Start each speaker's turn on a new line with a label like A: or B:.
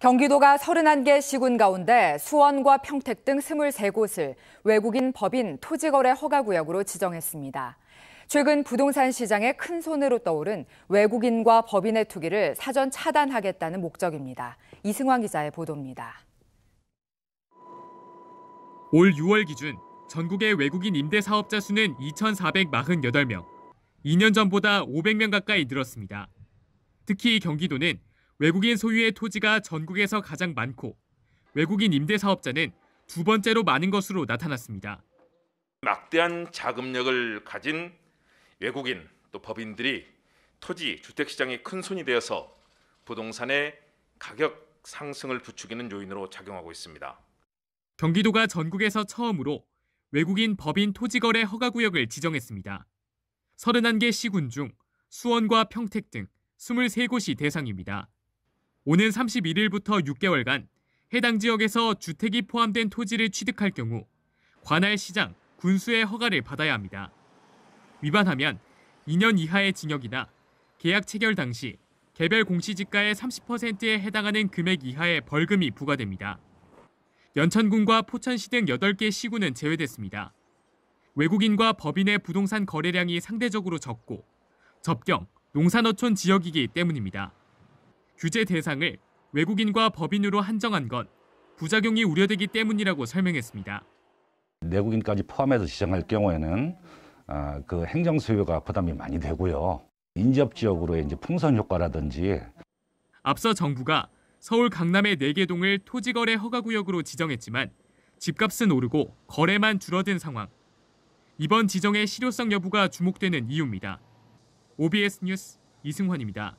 A: 경기도가 31개 시군 가운데 수원과 평택 등 23곳을 외국인 법인 토지거래 허가구역으로 지정했습니다. 최근 부동산 시장에 큰 손으로 떠오른 외국인과 법인의 투기를 사전 차단하겠다는 목적입니다. 이승환 기자의 보도입니다.
B: 올 6월 기준 전국의 외국인 임대 사업자 수는 2,448명. 2년 전보다 500명 가까이 늘었습니다. 특히 경기도는 외국인 소유의 토지가 전국에서 가장 많고 외국인 임대 사업자는 두 번째로 많은 것으로 나타났습니다.
C: 막대한 자금력을 가진 외국인 또 법인들이 토지 주택 시장의 큰 손이 되어서 부동산의 가격
B: 상승을 부추기는 요인으로 작용하고 있습니다. 경기도가 전국에서 처음으로 외국인 법인 토지 거래 허가 구역을 지정했습니다. 31개 시군 중 수원과 평택 등 23곳이 대상입니다. 오는 31일부터 6개월간 해당 지역에서 주택이 포함된 토지를 취득할 경우 관할 시장, 군수의 허가를 받아야 합니다. 위반하면 2년 이하의 징역이나 계약 체결 당시 개별 공시지가의 30%에 해당하는 금액 이하의 벌금이 부과됩니다. 연천군과 포천시 등 8개 시군은 제외됐습니다. 외국인과 법인의 부동산 거래량이 상대적으로 적고 접경, 농산어촌 지역이기 때문입니다. 규제 대상을 외국인과 법인으로 한정한 건 부작용이 우려되기 때문이라고 설명했습니다.
D: 내국인까지 포함해서 지정할 경우에는 아, 그 행정 수요가 부담이 많이 되고요. 인접 지역으로의 이제 풍선 효과라든지
B: 앞서 정부가 서울 강남의 4개 동을 토지거래 허가구역으로 지정했지만 집값은 오르고 거래만 줄어든 상황. 이번 지정의 실효성 여부가 주목되는 이유입니다.
D: OBS 뉴스 이승환입니다.